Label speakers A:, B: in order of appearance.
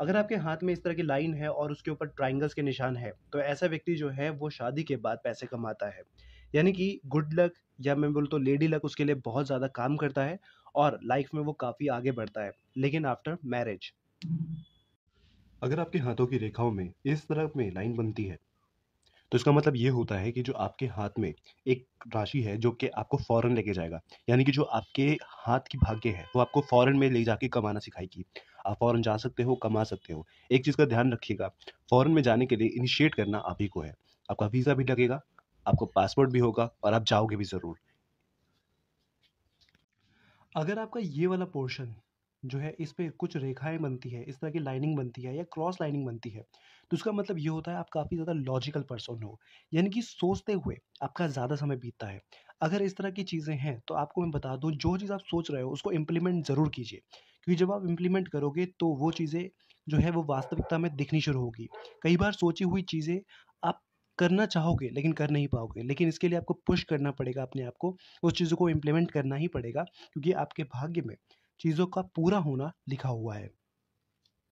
A: अगर आपके हाथ में इस तरह की लाइन है और उसके ऊपर ट्राइंगल्स के निशान है तो ऐसा व्यक्ति जो है वो शादी के बाद पैसे कमाता है यानी कि गुड लक या मैं बोलूँ तो लेडी लक उसके लिए बहुत ज़्यादा काम करता है और लाइफ में वो काफ़ी आगे बढ़ता है लेकिन आफ्टर मैरिज अगर आपके हाथों की रेखाओं में इस तरह में लाइन बनती है तो इसका मतलब ये होता है कि जो आपके हाथ में एक राशि है जो कि आपको फॉरन लेके जाएगा यानी कि जो आपके हाथ की भाग्य है वो आपको फॉरन में ले जाके कमाना सिखाएगी आप फॉरन जा सकते हो कमा सकते हो एक चीज़ का ध्यान रखिएगा फॉरन में जाने के लिए इनिशिएट करना आप ही को है आपका वीज़ा भी लगेगा आपको पासपोर्ट भी होगा और आप जाओगे भी ज़रूर अगर आपका ये वाला पोर्शन जो है इस पर कुछ रेखाएं बनती है इस तरह की लाइनिंग बनती है या क्रॉस लाइनिंग बनती है तो उसका मतलब ये होता है आप काफ़ी ज़्यादा लॉजिकल पर्सन हो यानी कि सोचते हुए आपका ज़्यादा समय बीतता है अगर इस तरह की चीज़ें हैं तो आपको मैं बता दूँ जो चीज़ आप सोच रहे हो उसको इम्प्लीमेंट ज़रूर कीजिए क्योंकि जब आप इम्प्लीमेंट करोगे तो वो चीज़ें जो है वो वास्तविकता में दिखनी शुरू होगी कई बार सोची हुई चीज़ें आप करना चाहोगे लेकिन कर नहीं पाओगे लेकिन इसके लिए आपको पुश करना पड़ेगा अपने आप को उस चीज़ों को इम्प्लीमेंट करना ही पड़ेगा क्योंकि आपके भाग्य में चीज़ों का पूरा होना लिखा हुआ है।